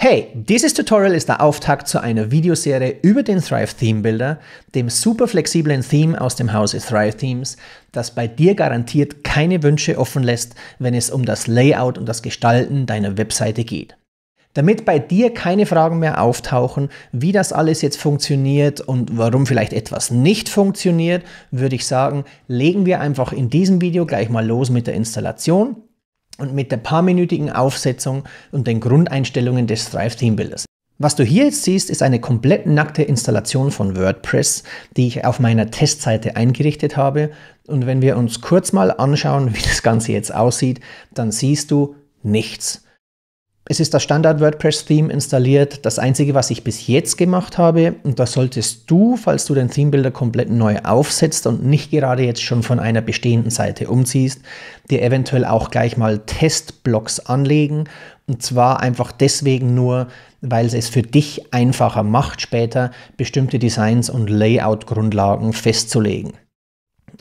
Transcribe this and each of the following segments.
Hey, dieses Tutorial ist der Auftakt zu einer Videoserie über den Thrive Theme Builder, dem super flexiblen Theme aus dem Hause Thrive Themes, das bei dir garantiert keine Wünsche offen lässt, wenn es um das Layout und das Gestalten deiner Webseite geht. Damit bei dir keine Fragen mehr auftauchen, wie das alles jetzt funktioniert und warum vielleicht etwas nicht funktioniert, würde ich sagen, legen wir einfach in diesem Video gleich mal los mit der Installation und mit der paarminütigen Aufsetzung und den Grundeinstellungen des thrive Team builders Was du hier jetzt siehst, ist eine komplett nackte Installation von WordPress, die ich auf meiner Testseite eingerichtet habe. Und wenn wir uns kurz mal anschauen, wie das Ganze jetzt aussieht, dann siehst du nichts. Es ist das Standard WordPress-Theme installiert. Das Einzige, was ich bis jetzt gemacht habe, und das solltest du, falls du den Theme-Builder komplett neu aufsetzt und nicht gerade jetzt schon von einer bestehenden Seite umziehst, dir eventuell auch gleich mal Testblocks anlegen. Und zwar einfach deswegen nur, weil es es für dich einfacher macht, später bestimmte Designs und Layout-Grundlagen festzulegen.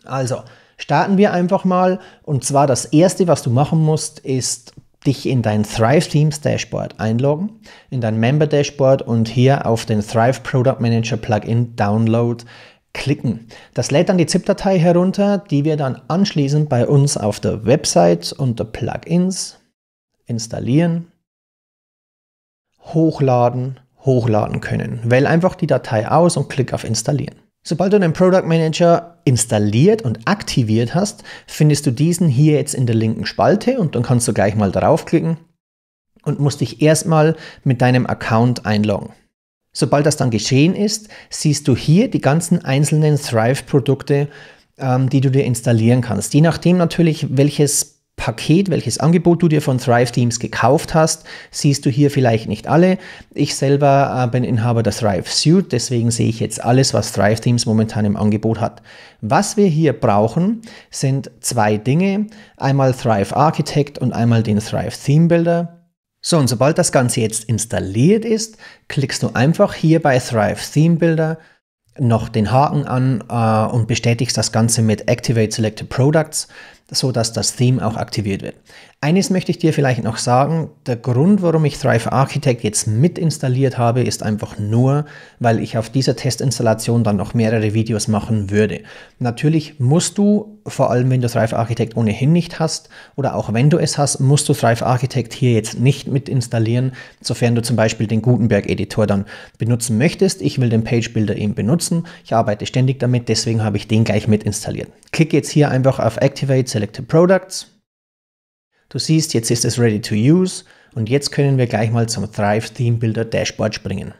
Also, starten wir einfach mal. Und zwar das Erste, was du machen musst, ist dich in dein Thrive Teams Dashboard einloggen, in dein Member Dashboard und hier auf den Thrive Product Manager Plugin Download klicken. Das lädt dann die ZIP-Datei herunter, die wir dann anschließend bei uns auf der Website unter Plugins installieren, hochladen, hochladen können. Wähle einfach die Datei aus und klick auf Installieren. Sobald du deinen Product Manager installiert und aktiviert hast, findest du diesen hier jetzt in der linken Spalte und dann kannst du gleich mal draufklicken und musst dich erstmal mit deinem Account einloggen. Sobald das dann geschehen ist, siehst du hier die ganzen einzelnen Thrive-Produkte, ähm, die du dir installieren kannst. Je nachdem natürlich, welches Paket, welches Angebot du dir von Thrive Teams gekauft hast, siehst du hier vielleicht nicht alle. Ich selber äh, bin Inhaber der Thrive Suite, deswegen sehe ich jetzt alles, was Thrive Teams momentan im Angebot hat. Was wir hier brauchen, sind zwei Dinge. Einmal Thrive Architect und einmal den Thrive Theme Builder. So, und sobald das Ganze jetzt installiert ist, klickst du einfach hier bei Thrive Theme Builder noch den Haken an äh, und bestätigst das Ganze mit Activate Selected Products, so dass das Theme auch aktiviert wird. Eines möchte ich dir vielleicht noch sagen. Der Grund, warum ich Thrive Architect jetzt mit installiert habe, ist einfach nur, weil ich auf dieser Testinstallation dann noch mehrere Videos machen würde. Natürlich musst du, vor allem wenn du Thrive Architect ohnehin nicht hast oder auch wenn du es hast, musst du Thrive Architect hier jetzt nicht mit installieren, sofern du zum Beispiel den Gutenberg-Editor dann benutzen möchtest. Ich will den Page Builder eben benutzen. Ich arbeite ständig damit, deswegen habe ich den gleich mit installiert. Klick jetzt hier einfach auf Activate Selected Products Du siehst, jetzt ist es ready to use und jetzt können wir gleich mal zum Thrive Theme Builder Dashboard springen.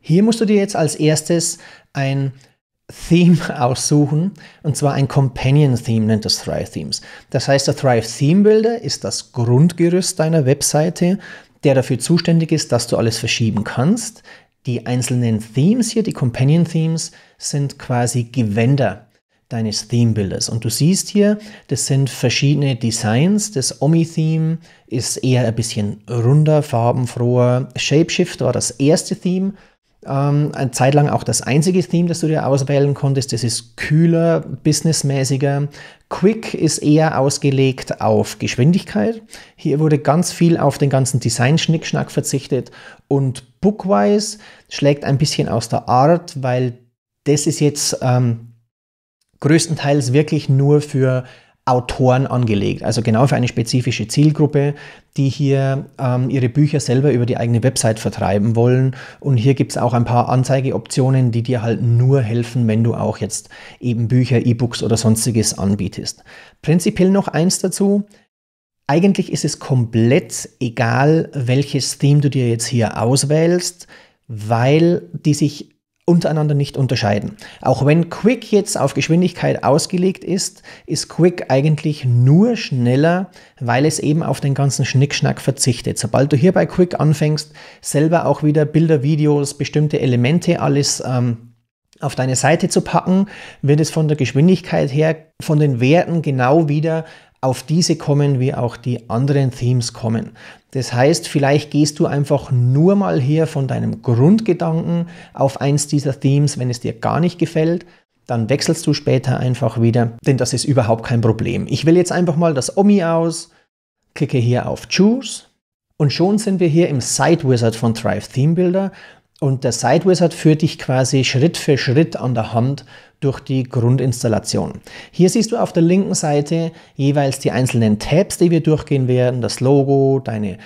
Hier musst du dir jetzt als erstes ein Theme aussuchen und zwar ein Companion Theme nennt das Thrive Themes. Das heißt, der Thrive Theme Builder ist das Grundgerüst deiner Webseite, der dafür zuständig ist, dass du alles verschieben kannst. Die einzelnen Themes hier, die Companion Themes, sind quasi Gewänder deines Themebildes. Und du siehst hier, das sind verschiedene Designs. Das Omi-Theme ist eher ein bisschen runder, farbenfroher. Shapeshift war das erste Theme. Ähm, eine Zeit lang auch das einzige Theme, das du dir auswählen konntest. Das ist kühler, businessmäßiger. Quick ist eher ausgelegt auf Geschwindigkeit. Hier wurde ganz viel auf den ganzen Design-Schnickschnack verzichtet. Und Bookwise schlägt ein bisschen aus der Art, weil das ist jetzt ähm, größtenteils wirklich nur für Autoren angelegt, also genau für eine spezifische Zielgruppe, die hier ähm, ihre Bücher selber über die eigene Website vertreiben wollen. Und hier gibt es auch ein paar Anzeigeoptionen, die dir halt nur helfen, wenn du auch jetzt eben Bücher, E-Books oder sonstiges anbietest. Prinzipiell noch eins dazu. Eigentlich ist es komplett egal, welches Theme du dir jetzt hier auswählst, weil die sich untereinander nicht unterscheiden. Auch wenn Quick jetzt auf Geschwindigkeit ausgelegt ist, ist Quick eigentlich nur schneller, weil es eben auf den ganzen Schnickschnack verzichtet. Sobald du hier bei Quick anfängst, selber auch wieder Bilder, Videos, bestimmte Elemente, alles ähm, auf deine Seite zu packen, wird es von der Geschwindigkeit her, von den Werten genau wieder auf diese kommen, wie auch die anderen Themes kommen. Das heißt, vielleicht gehst du einfach nur mal her von deinem Grundgedanken auf eins dieser Themes, wenn es dir gar nicht gefällt. Dann wechselst du später einfach wieder, denn das ist überhaupt kein Problem. Ich will jetzt einfach mal das Omi aus, klicke hier auf Choose und schon sind wir hier im Site Wizard von Thrive Theme Builder und der Side Wizard führt dich quasi Schritt für Schritt an der Hand durch die Grundinstallation. Hier siehst du auf der linken Seite jeweils die einzelnen Tabs, die wir durchgehen werden, das Logo, deine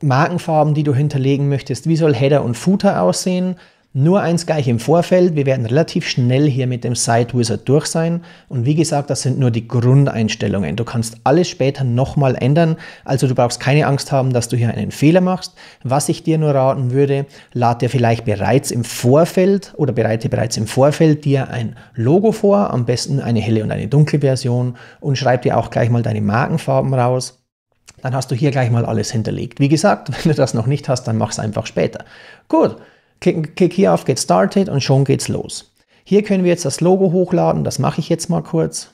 Markenfarben, die du hinterlegen möchtest, wie soll Header und Footer aussehen, nur eins gleich im Vorfeld, wir werden relativ schnell hier mit dem Site Wizard durch sein und wie gesagt, das sind nur die Grundeinstellungen. Du kannst alles später nochmal ändern, also du brauchst keine Angst haben, dass du hier einen Fehler machst. Was ich dir nur raten würde, lad dir vielleicht bereits im Vorfeld oder bereite bereits im Vorfeld dir ein Logo vor, am besten eine helle und eine dunkle Version und schreib dir auch gleich mal deine Markenfarben raus dann hast du hier gleich mal alles hinterlegt. Wie gesagt, wenn du das noch nicht hast, dann mach es einfach später. Gut, klick, klick hier auf Get Started und schon geht's los. Hier können wir jetzt das Logo hochladen, das mache ich jetzt mal kurz.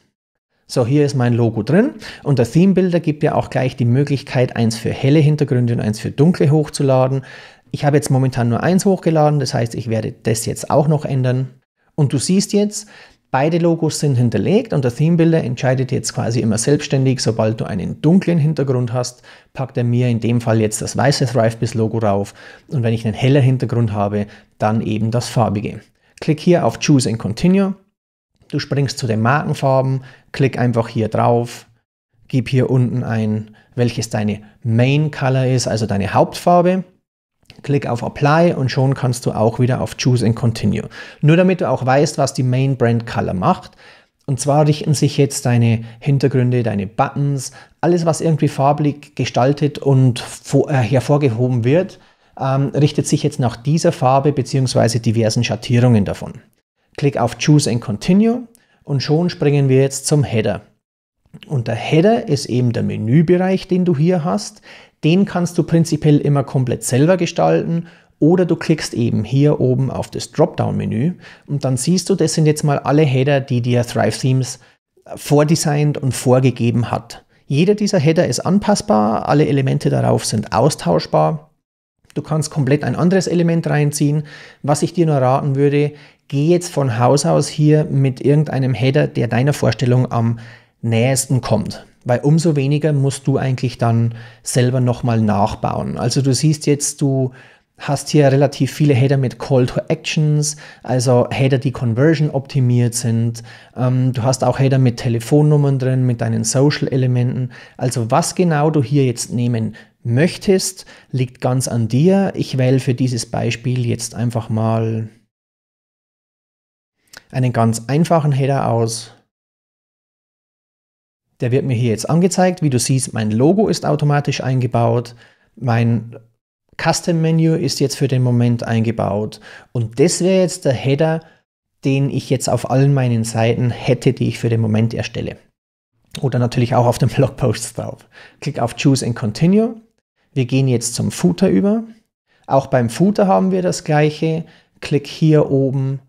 So, hier ist mein Logo drin und der Theme Builder gibt ja auch gleich die Möglichkeit, eins für helle Hintergründe und eins für dunkle hochzuladen. Ich habe jetzt momentan nur eins hochgeladen, das heißt, ich werde das jetzt auch noch ändern. Und du siehst jetzt, Beide Logos sind hinterlegt und der Theme Builder entscheidet jetzt quasi immer selbstständig, sobald du einen dunklen Hintergrund hast, packt er mir in dem Fall jetzt das weiße ThriveBiz Logo rauf und wenn ich einen heller Hintergrund habe, dann eben das farbige. Klick hier auf Choose and Continue. Du springst zu den Markenfarben, klick einfach hier drauf, gib hier unten ein, welches deine Main Color ist, also deine Hauptfarbe klick auf Apply und schon kannst du auch wieder auf Choose and Continue. Nur damit du auch weißt, was die Main Brand Color macht. Und zwar richten sich jetzt deine Hintergründe, deine Buttons, alles, was irgendwie farblich gestaltet und äh, hervorgehoben wird, ähm, richtet sich jetzt nach dieser Farbe bzw. diversen Schattierungen davon. Klick auf Choose and Continue und schon springen wir jetzt zum Header. Und der Header ist eben der Menübereich, den du hier hast, den kannst du prinzipiell immer komplett selber gestalten oder du klickst eben hier oben auf das Dropdown-Menü und dann siehst du, das sind jetzt mal alle Header, die dir Thrive Themes vordesignt und vorgegeben hat. Jeder dieser Header ist anpassbar, alle Elemente darauf sind austauschbar. Du kannst komplett ein anderes Element reinziehen. Was ich dir nur raten würde, geh jetzt von Haus aus hier mit irgendeinem Header, der deiner Vorstellung am nähesten kommt. Weil umso weniger musst du eigentlich dann selber nochmal nachbauen. Also du siehst jetzt, du hast hier relativ viele Header mit Call to Actions, also Header, die Conversion optimiert sind. Ähm, du hast auch Header mit Telefonnummern drin, mit deinen Social-Elementen. Also was genau du hier jetzt nehmen möchtest, liegt ganz an dir. Ich wähle für dieses Beispiel jetzt einfach mal einen ganz einfachen Header aus. Der wird mir hier jetzt angezeigt. Wie du siehst, mein Logo ist automatisch eingebaut. Mein Custom Menu ist jetzt für den Moment eingebaut. Und das wäre jetzt der Header, den ich jetzt auf allen meinen Seiten hätte, die ich für den Moment erstelle. Oder natürlich auch auf den Blogposts drauf. Klick auf Choose and Continue. Wir gehen jetzt zum Footer über. Auch beim Footer haben wir das gleiche. Klick hier oben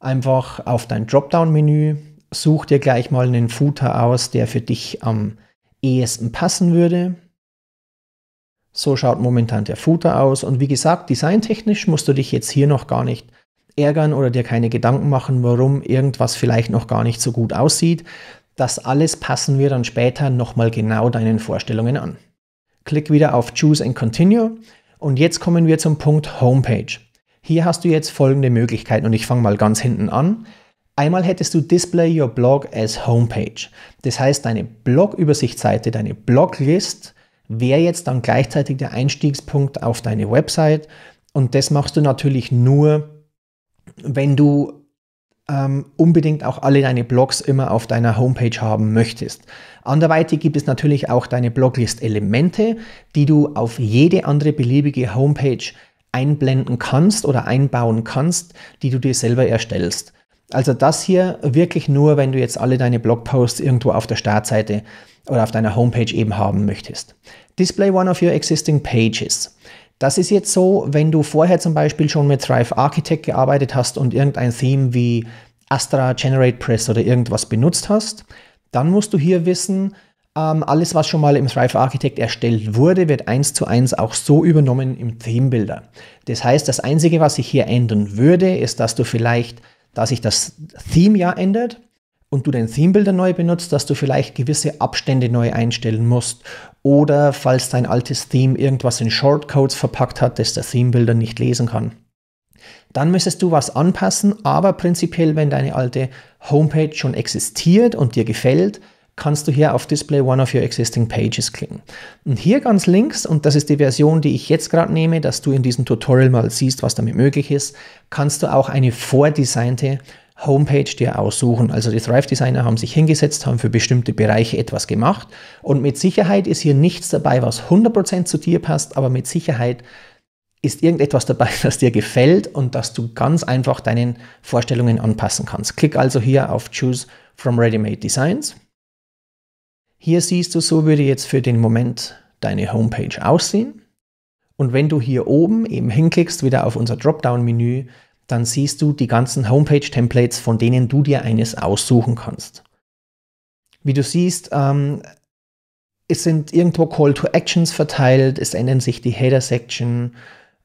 einfach auf dein Dropdown-Menü, such dir gleich mal einen Footer aus, der für dich am ehesten passen würde. So schaut momentan der Footer aus. Und wie gesagt, designtechnisch musst du dich jetzt hier noch gar nicht ärgern oder dir keine Gedanken machen, warum irgendwas vielleicht noch gar nicht so gut aussieht. Das alles passen wir dann später nochmal genau deinen Vorstellungen an. Klick wieder auf Choose and Continue und jetzt kommen wir zum Punkt Homepage. Hier hast du jetzt folgende Möglichkeiten und ich fange mal ganz hinten an. Einmal hättest du Display Your Blog as Homepage. Das heißt, deine Blogübersichtsseite, deine Bloglist wäre jetzt dann gleichzeitig der Einstiegspunkt auf deine Website. Und das machst du natürlich nur, wenn du ähm, unbedingt auch alle deine Blogs immer auf deiner Homepage haben möchtest. Anderweitig gibt es natürlich auch deine Bloglist-Elemente, die du auf jede andere beliebige Homepage einblenden kannst oder einbauen kannst, die du dir selber erstellst. Also das hier wirklich nur, wenn du jetzt alle deine Blogposts irgendwo auf der Startseite oder auf deiner Homepage eben haben möchtest. Display one of your existing pages. Das ist jetzt so, wenn du vorher zum Beispiel schon mit Thrive Architect gearbeitet hast und irgendein Theme wie Astra, Generate Press oder irgendwas benutzt hast, dann musst du hier wissen, ähm, alles, was schon mal im Thrive Architect erstellt wurde, wird eins zu eins auch so übernommen im Theme Builder. Das heißt, das Einzige, was ich hier ändern würde, ist, dass du vielleicht da sich das Theme ja ändert und du dein Builder neu benutzt, dass du vielleicht gewisse Abstände neu einstellen musst. Oder falls dein altes Theme irgendwas in Shortcodes verpackt hat, das der Theme Builder nicht lesen kann. Dann müsstest du was anpassen, aber prinzipiell, wenn deine alte Homepage schon existiert und dir gefällt, kannst du hier auf Display One of Your Existing Pages klicken. Und hier ganz links, und das ist die Version, die ich jetzt gerade nehme, dass du in diesem Tutorial mal siehst, was damit möglich ist, kannst du auch eine vordesignte Homepage dir aussuchen. Also die Thrive Designer haben sich hingesetzt, haben für bestimmte Bereiche etwas gemacht und mit Sicherheit ist hier nichts dabei, was 100% zu dir passt, aber mit Sicherheit ist irgendetwas dabei, das dir gefällt und das du ganz einfach deinen Vorstellungen anpassen kannst. Klick also hier auf Choose from Ready-Made Designs hier siehst du, so würde jetzt für den Moment deine Homepage aussehen. Und wenn du hier oben eben hinklickst, wieder auf unser Dropdown-Menü, dann siehst du die ganzen Homepage-Templates, von denen du dir eines aussuchen kannst. Wie du siehst, ähm, es sind irgendwo Call to Actions verteilt, es ändern sich die Header-Section,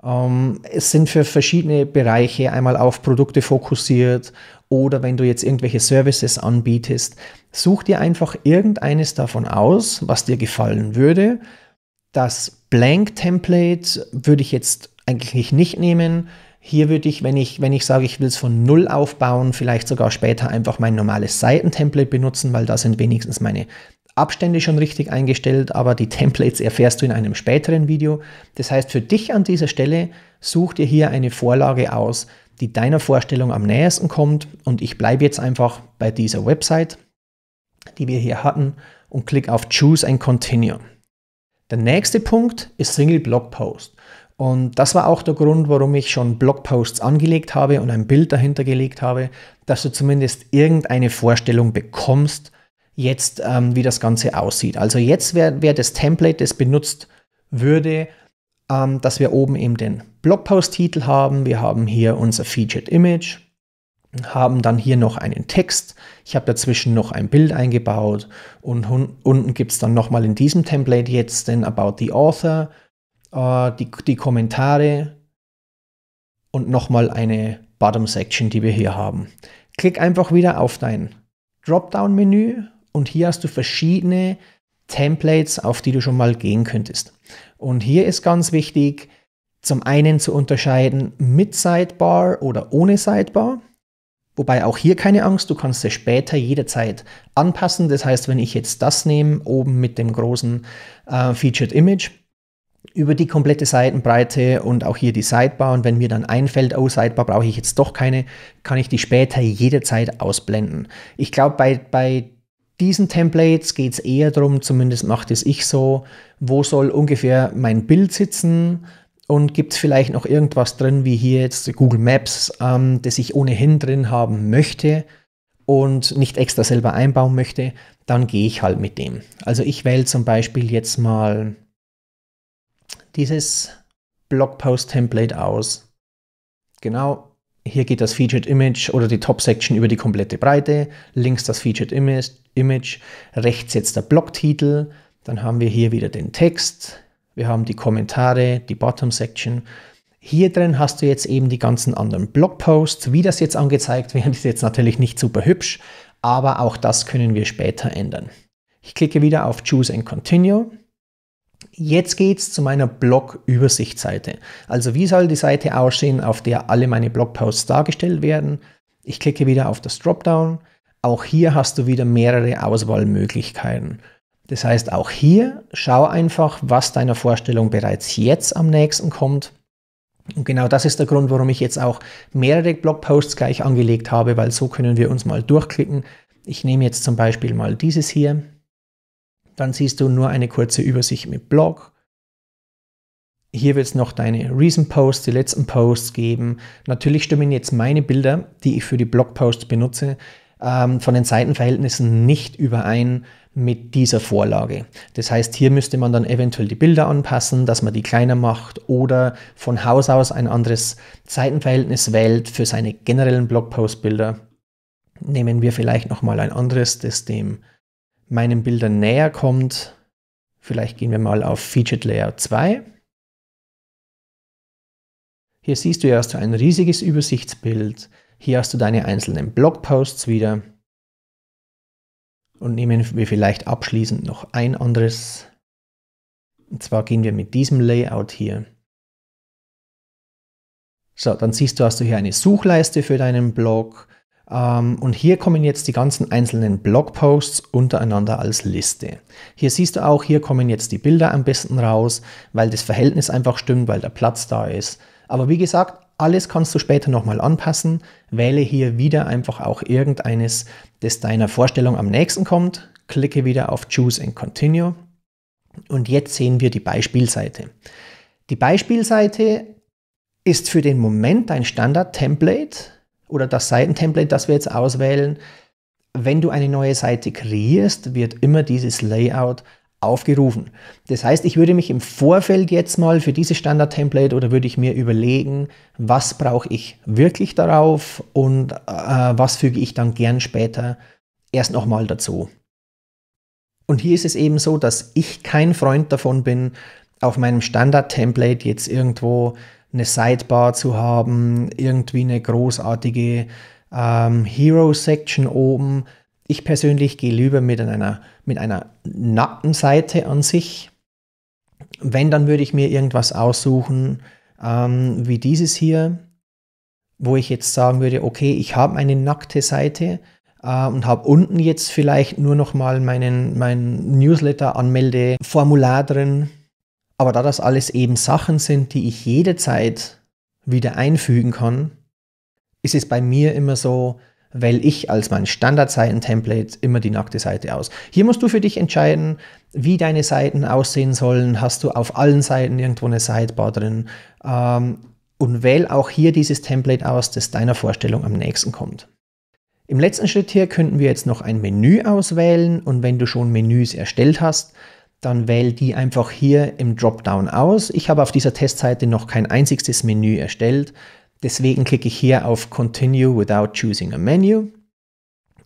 ähm, es sind für verschiedene Bereiche einmal auf Produkte fokussiert oder wenn du jetzt irgendwelche Services anbietest, such dir einfach irgendeines davon aus, was dir gefallen würde. Das Blank Template würde ich jetzt eigentlich nicht nehmen. Hier würde ich, wenn ich, wenn ich sage, ich will es von Null aufbauen, vielleicht sogar später einfach mein normales Seitentemplate benutzen, weil da sind wenigstens meine Abstände schon richtig eingestellt, aber die Templates erfährst du in einem späteren Video. Das heißt, für dich an dieser Stelle such dir hier eine Vorlage aus, die deiner Vorstellung am nähersten kommt. Und ich bleibe jetzt einfach bei dieser Website, die wir hier hatten, und klick auf Choose and Continue. Der nächste Punkt ist Single Blog Post. Und das war auch der Grund, warum ich schon Blogposts angelegt habe und ein Bild dahinter gelegt habe, dass du zumindest irgendeine Vorstellung bekommst, jetzt, ähm, wie das Ganze aussieht. Also jetzt wäre wär das Template, das benutzt würde, ähm, dass wir oben eben den Blogpost-Titel haben. Wir haben hier unser Featured Image, haben dann hier noch einen Text. Ich habe dazwischen noch ein Bild eingebaut und unten gibt es dann nochmal in diesem Template jetzt den About the Author, äh, die, die Kommentare und nochmal eine Bottom Section, die wir hier haben. Klick einfach wieder auf dein Dropdown-Menü und hier hast du verschiedene Templates, auf die du schon mal gehen könntest. Und hier ist ganz wichtig, zum einen zu unterscheiden mit Sidebar oder ohne Sidebar. Wobei auch hier keine Angst, du kannst es später jederzeit anpassen. Das heißt, wenn ich jetzt das nehme, oben mit dem großen äh, Featured Image, über die komplette Seitenbreite und auch hier die Sidebar. Und wenn mir dann einfällt, oh, Sidebar brauche ich jetzt doch keine, kann ich die später jederzeit ausblenden. Ich glaube, bei, bei diesen Templates geht es eher darum, zumindest macht es ich so, wo soll ungefähr mein Bild sitzen und gibt es vielleicht noch irgendwas drin, wie hier jetzt Google Maps, ähm, das ich ohnehin drin haben möchte und nicht extra selber einbauen möchte, dann gehe ich halt mit dem. Also ich wähle zum Beispiel jetzt mal dieses Blogpost-Template aus. Genau, hier geht das Featured Image oder die Top Section über die komplette Breite, links das Featured Image, rechts jetzt der Blocktitel, dann haben wir hier wieder den Text, wir haben die Kommentare, die Bottom Section. Hier drin hast du jetzt eben die ganzen anderen Blogposts, wie das jetzt angezeigt wird, ist jetzt natürlich nicht super hübsch, aber auch das können wir später ändern. Ich klicke wieder auf Choose and Continue. Jetzt geht's zu meiner Blog-Übersichtsseite. Also wie soll die Seite aussehen, auf der alle meine Blogposts dargestellt werden? Ich klicke wieder auf das Dropdown. Auch hier hast du wieder mehrere Auswahlmöglichkeiten. Das heißt, auch hier schau einfach, was deiner Vorstellung bereits jetzt am nächsten kommt. Und genau das ist der Grund, warum ich jetzt auch mehrere Blogposts gleich angelegt habe, weil so können wir uns mal durchklicken. Ich nehme jetzt zum Beispiel mal dieses hier. Dann siehst du nur eine kurze Übersicht mit Blog. Hier wird es noch deine Recent Posts, die letzten Posts geben. Natürlich stimmen jetzt meine Bilder, die ich für die Blogposts benutze, ähm, von den Seitenverhältnissen nicht überein mit dieser Vorlage. Das heißt, hier müsste man dann eventuell die Bilder anpassen, dass man die kleiner macht oder von Haus aus ein anderes Seitenverhältnis wählt für seine generellen Blogpost-Bilder. Nehmen wir vielleicht nochmal ein anderes, das dem meinen Bildern näher kommt, vielleicht gehen wir mal auf Featured Layout 2. Hier siehst du, hier hast du ein riesiges Übersichtsbild. Hier hast du deine einzelnen Blogposts wieder. Und nehmen wir vielleicht abschließend noch ein anderes. Und zwar gehen wir mit diesem Layout hier. So, dann siehst du, hast du hier eine Suchleiste für deinen Blog. Ähm, und hier kommen jetzt die ganzen einzelnen Blogposts untereinander als Liste. Hier siehst du auch, hier kommen jetzt die Bilder am besten raus, weil das Verhältnis einfach stimmt, weil der Platz da ist. Aber wie gesagt, alles kannst du später nochmal anpassen. Wähle hier wieder einfach auch irgendeines, das deiner Vorstellung am nächsten kommt. Klicke wieder auf Choose and Continue. Und jetzt sehen wir die Beispielseite. Die Beispielseite ist für den Moment dein Standard-Template oder das Seitentemplate, das wir jetzt auswählen, wenn du eine neue Seite kreierst, wird immer dieses Layout aufgerufen. Das heißt, ich würde mich im Vorfeld jetzt mal für dieses Standard-Template oder würde ich mir überlegen, was brauche ich wirklich darauf und äh, was füge ich dann gern später erst nochmal dazu. Und hier ist es eben so, dass ich kein Freund davon bin, auf meinem Standard-Template jetzt irgendwo eine Sidebar zu haben, irgendwie eine großartige ähm, Hero-Section oben. Ich persönlich gehe lieber mit einer, mit einer nackten Seite an sich. Wenn, dann würde ich mir irgendwas aussuchen, ähm, wie dieses hier, wo ich jetzt sagen würde, okay, ich habe eine nackte Seite äh, und habe unten jetzt vielleicht nur noch mal meinen, mein Newsletter-Anmeldeformular drin aber da das alles eben Sachen sind, die ich jederzeit wieder einfügen kann, ist es bei mir immer so, wähle ich als mein Standardseitentemplate immer die nackte Seite aus. Hier musst du für dich entscheiden, wie deine Seiten aussehen sollen. Hast du auf allen Seiten irgendwo eine Sidebar drin? Ähm, und wähle auch hier dieses Template aus, das deiner Vorstellung am nächsten kommt. Im letzten Schritt hier könnten wir jetzt noch ein Menü auswählen und wenn du schon Menüs erstellt hast, dann wähle die einfach hier im Dropdown aus. Ich habe auf dieser Testseite noch kein einziges Menü erstellt, deswegen klicke ich hier auf Continue without choosing a menu.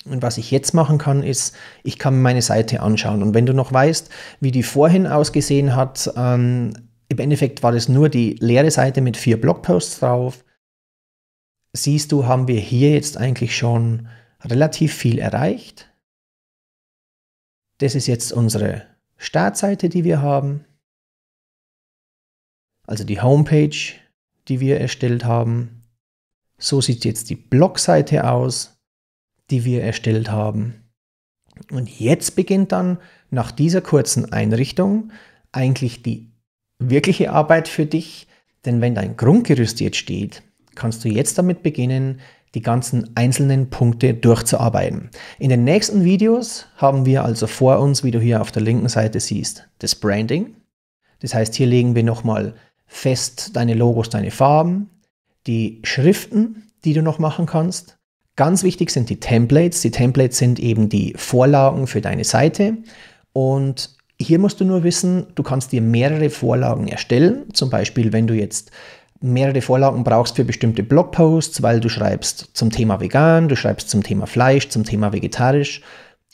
Und was ich jetzt machen kann, ist, ich kann meine Seite anschauen. Und wenn du noch weißt, wie die vorhin ausgesehen hat, ähm, im Endeffekt war das nur die leere Seite mit vier Blogposts drauf. Siehst du, haben wir hier jetzt eigentlich schon relativ viel erreicht. Das ist jetzt unsere Startseite, die wir haben, also die Homepage, die wir erstellt haben. So sieht jetzt die Blogseite aus, die wir erstellt haben. Und jetzt beginnt dann nach dieser kurzen Einrichtung eigentlich die wirkliche Arbeit für dich, denn wenn dein Grundgerüst jetzt steht, kannst du jetzt damit beginnen, die ganzen einzelnen Punkte durchzuarbeiten. In den nächsten Videos haben wir also vor uns, wie du hier auf der linken Seite siehst, das Branding. Das heißt, hier legen wir nochmal fest deine Logos, deine Farben, die Schriften, die du noch machen kannst. Ganz wichtig sind die Templates. Die Templates sind eben die Vorlagen für deine Seite. Und hier musst du nur wissen, du kannst dir mehrere Vorlagen erstellen. Zum Beispiel, wenn du jetzt mehrere Vorlagen brauchst für bestimmte Blogposts, weil du schreibst zum Thema vegan, du schreibst zum Thema Fleisch, zum Thema vegetarisch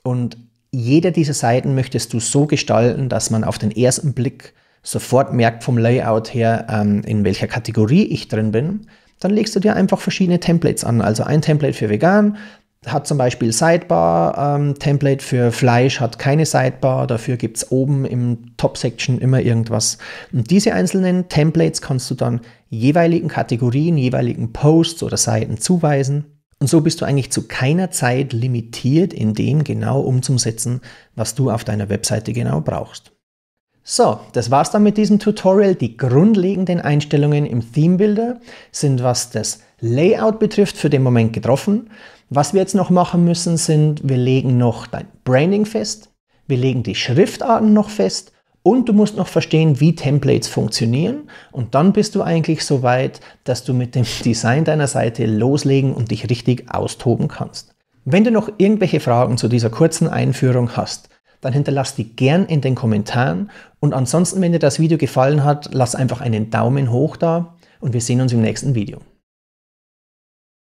und jede dieser Seiten möchtest du so gestalten, dass man auf den ersten Blick sofort merkt vom Layout her, ähm, in welcher Kategorie ich drin bin, dann legst du dir einfach verschiedene Templates an. Also ein Template für vegan, hat zum Beispiel Sidebar-Template ähm, für Fleisch, hat keine Sidebar, dafür gibt es oben im Top-Section immer irgendwas. Und diese einzelnen Templates kannst du dann jeweiligen Kategorien, jeweiligen Posts oder Seiten zuweisen. Und so bist du eigentlich zu keiner Zeit limitiert in dem genau umzusetzen, was du auf deiner Webseite genau brauchst. So, das war's dann mit diesem Tutorial. Die grundlegenden Einstellungen im Theme Builder sind, was das Layout betrifft, für den Moment getroffen. Was wir jetzt noch machen müssen, sind, wir legen noch dein Branding fest, wir legen die Schriftarten noch fest und du musst noch verstehen, wie Templates funktionieren. Und dann bist du eigentlich so weit, dass du mit dem Design deiner Seite loslegen und dich richtig austoben kannst. Wenn du noch irgendwelche Fragen zu dieser kurzen Einführung hast, dann hinterlass die gern in den Kommentaren. Und ansonsten, wenn dir das Video gefallen hat, lass einfach einen Daumen hoch da und wir sehen uns im nächsten Video.